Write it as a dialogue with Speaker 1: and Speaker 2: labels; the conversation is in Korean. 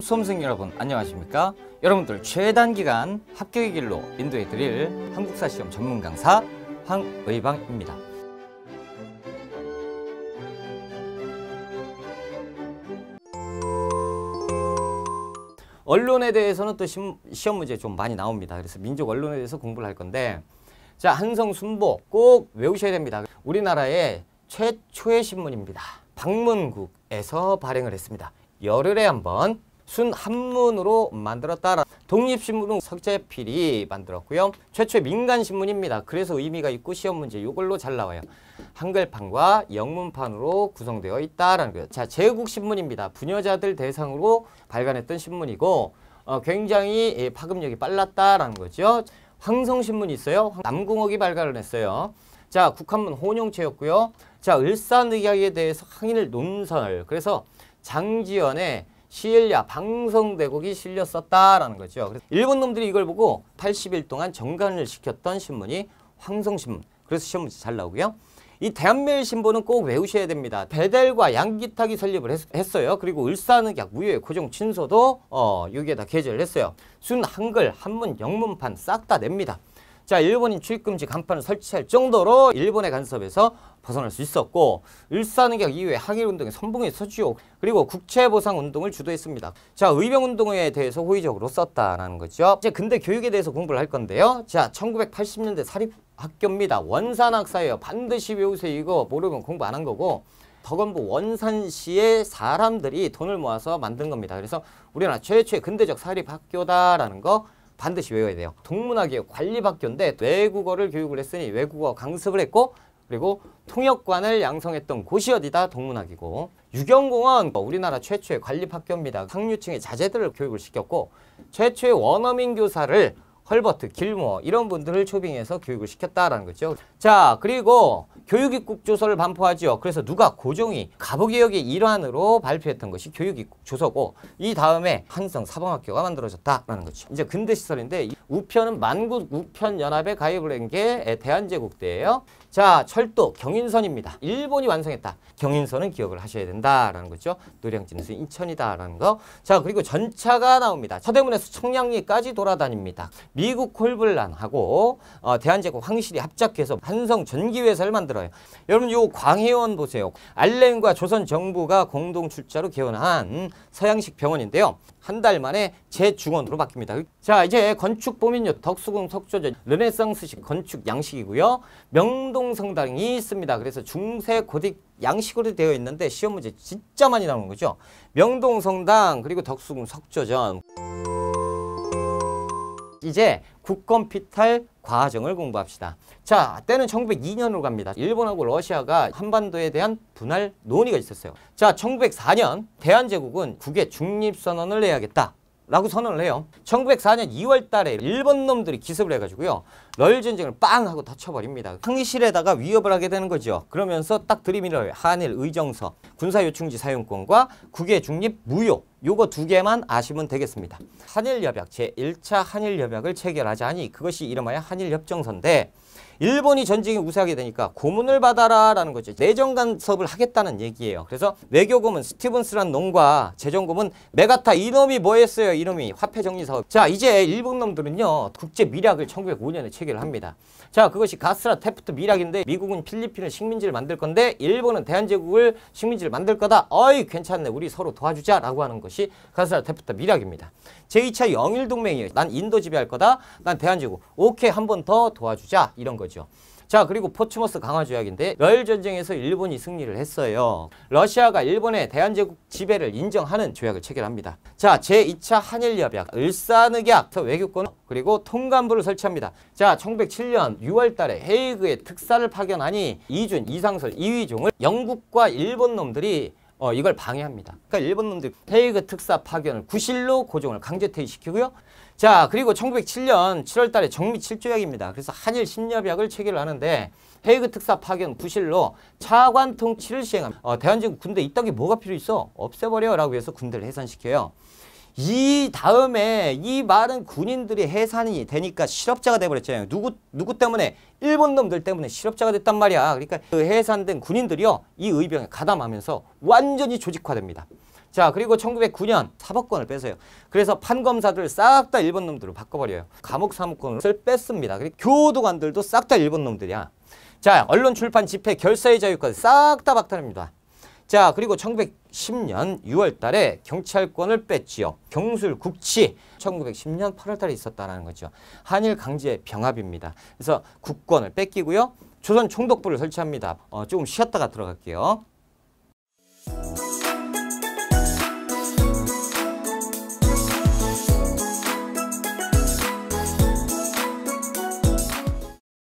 Speaker 1: 수험생 여러분 안녕하십니까? 여러분들 최단기간 합격의 길로 인도해드릴 한국사 시험 전문 강사 황의방입니다. 언론에 대해서는 또 시험 문제 좀 많이 나옵니다. 그래서 민족 언론에 대해서 공부를 할 건데 자 한성 순보 꼭 외우셔야 됩니다. 우리나라의 최초의 신문입니다. 방문국에서 발행을 했습니다. 열흘에 한번 순 한문으로 만들었다라 독립신문은 석재필이 만들었고요. 최초의 민간신문입니다. 그래서 의미가 있고 시험 문제 이걸로 잘 나와요. 한글판과 영문판으로 구성되어 있다라는 거예요. 자, 제국신문입니다. 부녀자들 대상으로 발간했던 신문이고 어, 굉장히 예, 파급력이 빨랐다라는 거죠. 황성신문이 있어요. 남궁옥이 발간을 했어요. 자, 국한문 혼용체였고요. 자, 을산의학에 대해서 항일 논설. 그래서 장지연의 시엘야 방송대국이 실렸었다라는 거죠. 일본 놈들이 이걸 보고 80일 동안 정관을 시켰던 신문이 황성신문. 그래서 시험문제 잘 나오고요. 이 대한매일신보는 꼭 외우셔야 됩니다. 배달과 양기탁이 설립을 했, 어요 그리고 을사늑약, 무효의 고정, 친소도 어, 여기에다 게재를 했어요. 순 한글, 한문, 영문판 싹 다 냅니다. 자, 일본인 출입금지 간판을 설치할 정도로 일본의 간섭에서 벗어날 수 있었고 일산능격 이후에 항일운동에 선봉에 서지요. 그리고 국채보상운동을 주도했습니다. 자, 의병운동에 대해서 호의적으로 썼다라는 거죠. 이제 근대 교육에 대해서 공부를 할 건데요. 자, 1980년대 사립학교입니다. 원산학사예요. 반드시 외우세요. 이거 모르면 공부 안 한 거고 덕원부 원산시의 사람들이 돈을 모아서 만든 겁니다. 그래서 우리나라 최초의 근대적 사립학교다라는 거 반드시 외워야 돼요. 동문학이에요. 관리학교인데 외국어를 교육을 했으니 외국어 강습을 했고 그리고 통역관을 양성했던 곳이 어디다? 동문학이고 유경공은 우리나라 최초의 관립학교입니다. 상류층의 자제들을 교육을 시켰고 최초의 원어민 교사를 헐버트, 길모 이런 분들을 초빙해서 교육을 시켰다라는 거죠. 자 그리고 교육입국 조서를 반포하지요. 그래서 누가 고종이 가부개혁의 일환으로 발표했던 것이 교육입국 조서고 이 다음에 한성 사범학교가 만들어졌다라는 거죠. 이제 근대 시설인데 우편은 만국 우편 연합에 가입을 한 게 대한제국 때예요. 자 철도 경인선입니다. 일본이 완성했다. 경인선은 기억을 하셔야 된다라는 거죠. 노량진수 인천이다라는 거. 자 그리고 전차가 나옵니다. 서대문에서 청량리까지 돌아다닙니다. 미국 콜블란하고 어, 대한제국 황실이 합작해서 한성 전기회사를 만들어요. 여러분 요 광해원 보세요. 알렌과 조선 정부가 공동 출자로 개원한 서양식 병원인데요. 한 달 만에 재중원으로 바뀝니다. 자 이제 건축 보면요. 덕수궁 석조전 르네상스식 건축 양식이고요. 명동성당이 있습니다. 그래서 중세 고딕 양식으로 되어 있는데 시험 문제 진짜 많이 나오는 거죠. 명동성당 그리고 덕수궁 석조전 이제 국권피탈 과정을 공부합시다. 자, 때는 1902년으로 갑니다. 일본하고 러시아가 한반도에 대한 분할 논의가 있었어요. 자, 1904년 대한제국은 국외 중립선언을 내야겠다. 라고 선언을 해요. 1904년 2월 달에 일본 놈들이 기습을 해가지고요. 러일 전쟁을 빵 하고 다쳐버립니다. 항의실에다가 위협을 하게 되는 거죠. 그러면서 딱드림이를 한일 의정서, 군사요충지 사용권과 국외 중립 무효 요거 두 개만 아시면 되겠습니다. 한일협약, 제1차 한일협약을 체결하자니 지 그것이 이름하여 한일협정서인데 일본이 전쟁에 우세하게 되니까 고문을 받아라라는 거죠. 내정 간섭을 하겠다는 얘기예요. 그래서 외교고문 스티븐스란 놈과 재정고문 메가타 이놈이 뭐 했어요? 이놈이 화폐 정리 사업. 자, 이제 일본 놈들은요. 국제 미략을 1905년에 체결 합니다. 자, 그것이 가스라 테프트 미략인데 미국은 필리핀을 식민지를 만들 건데 일본은 대한제국을 식민지를 만들 거다. 어이, 괜찮네. 우리 서로 도와주자라고 하는 거. 것이 가스라 테프타 미략입니다. 제2차 영일 동맹이에요. 난 인도 지배할 거다. 난 대한제국. 오케이 한 번 더 도와주자 이런 거죠. 자 그리고 포츠머스 강화 조약인데 러일 전쟁에서 일본이 승리를 했어요. 러시아가 일본의 대한제국 지배를 인정하는 조약을 체결합니다. 자 제2차 한일협약, 을사늑약, 외교권 그리고 통감부를 설치합니다. 자 1907년 6월달에 헤이그에 특사를 파견하니 이준, 이상설, 이위종을 영국과 일본 놈들이 어, 이걸 방해합니다. 그러니까 일본 놈들 테이그 특사 파견을 구실로 고종을 강제 퇴위시키고요. 자, 그리고 1907년 7월 달에 정미 칠조약입니다 그래서 한일 심협약을 체결 하는데 헤이그 특사 파견 구실로 차관 통치를 시행합니다. 어, 대한제국 군대 이따기 뭐가 필요 있어? 없애버려 라고 해서 군대를 해산시켜요. 이 다음에 이 말은 군인들이 해산이 되니까 실업자가 돼버렸잖아요. 누구 누구 때문에 일본 놈들 때문에 실업자가 됐단 말이야. 그러니까 그 해산된 군인들이요 이 의병에 가담하면서 완전히 조직화됩니다. 자 그리고 1909년 사법권을 뺏어요. 그래서 판검사들 싹 다 일본 놈들로 바꿔버려요. 감옥 사무권을 뺐습니다. 그리고 교도관들도 싹 다 일본 놈들이야. 자 언론 출판 집회 결사의 자유까싹다 박탈합니다. 자 그리고 1900 1910년 6월 달에 경찰권을 뺐지요. 경술 국치 1910년 8월 달에 있었다는 거죠. 한일 강제 병합입니다. 그래서 국권을 뺏기고요. 조선 총독부를 설치합니다. 어, 조금 쉬었다가 들어갈게요.